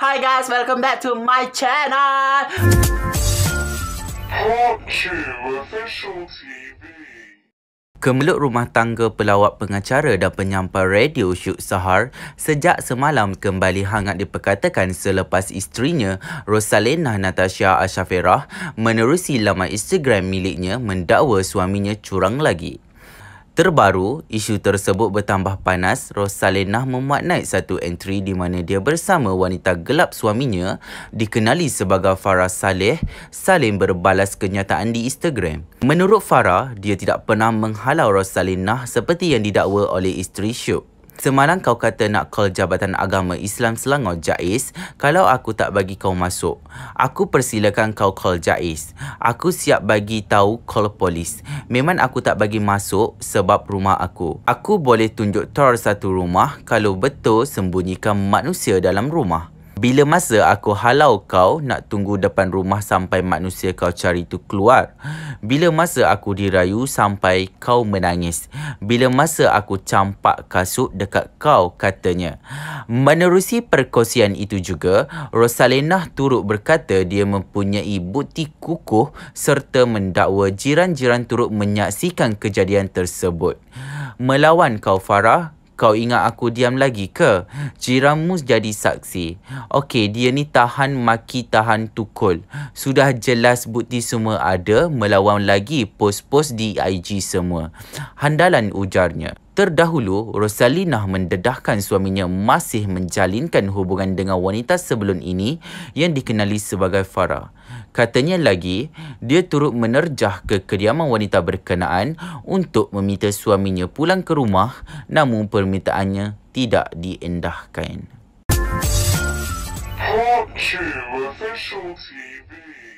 Hi guys, welcome back to my channel. Kemeluk rumah tangga pelawat pengacara dan penyampai radio Syuk Sahar sejak semalam kembali hangat diperkatakan selepas isterinya Rosalena Natasha Ashafirah menerusi laman Instagram miliknya mendakwa suaminya curang lagi. Terbaru, isu tersebut bertambah panas, Rosalina memuat naik satu entry di mana dia bersama wanita gelap suaminya dikenali sebagai Farah Saleh, saling berbalas kenyataan di Instagram. Menurut Farah, dia tidak pernah menghalau Rosalina seperti yang didakwa oleh isteri Syuk. Semalam kau kata nak call Jabatan Agama Islam Selangor Jais kalau aku tak bagi kau masuk. Aku persilakan kau call Jais. Aku siap bagi tahu call polis. Memang aku tak bagi masuk sebab rumah aku. Aku boleh tunjuk tour satu rumah kalau betul sembunyikan manusia dalam rumah. Bila masa aku halau kau nak tunggu depan rumah sampai manusia kau cari tu keluar? Bila masa aku dirayu sampai kau menangis? Bila masa aku campak kasut dekat kau katanya? Menerusi perkongsian itu juga, Rosalina turut berkata dia mempunyai bukti kukuh serta mendakwa jiran-jiran turut menyaksikan kejadian tersebut. Melawan kau Farah, kau ingat aku diam lagi ke? Jiranmu jadi saksi. Okey, dia ni tahan maki tahan tukul. Sudah jelas bukti semua ada, melawan lagi post-post di IG semua. Handalan ujarnya. Terdahulu, Rosalina mendedahkan suaminya masih menjalinkan hubungan dengan wanita sebelum ini yang dikenali sebagai Farah. Katanya lagi, dia turut menerjah ke kediaman wanita berkenaan untuk meminta suaminya pulang ke rumah namun permintaannya tidak diendahkan. Hot Chill Official TV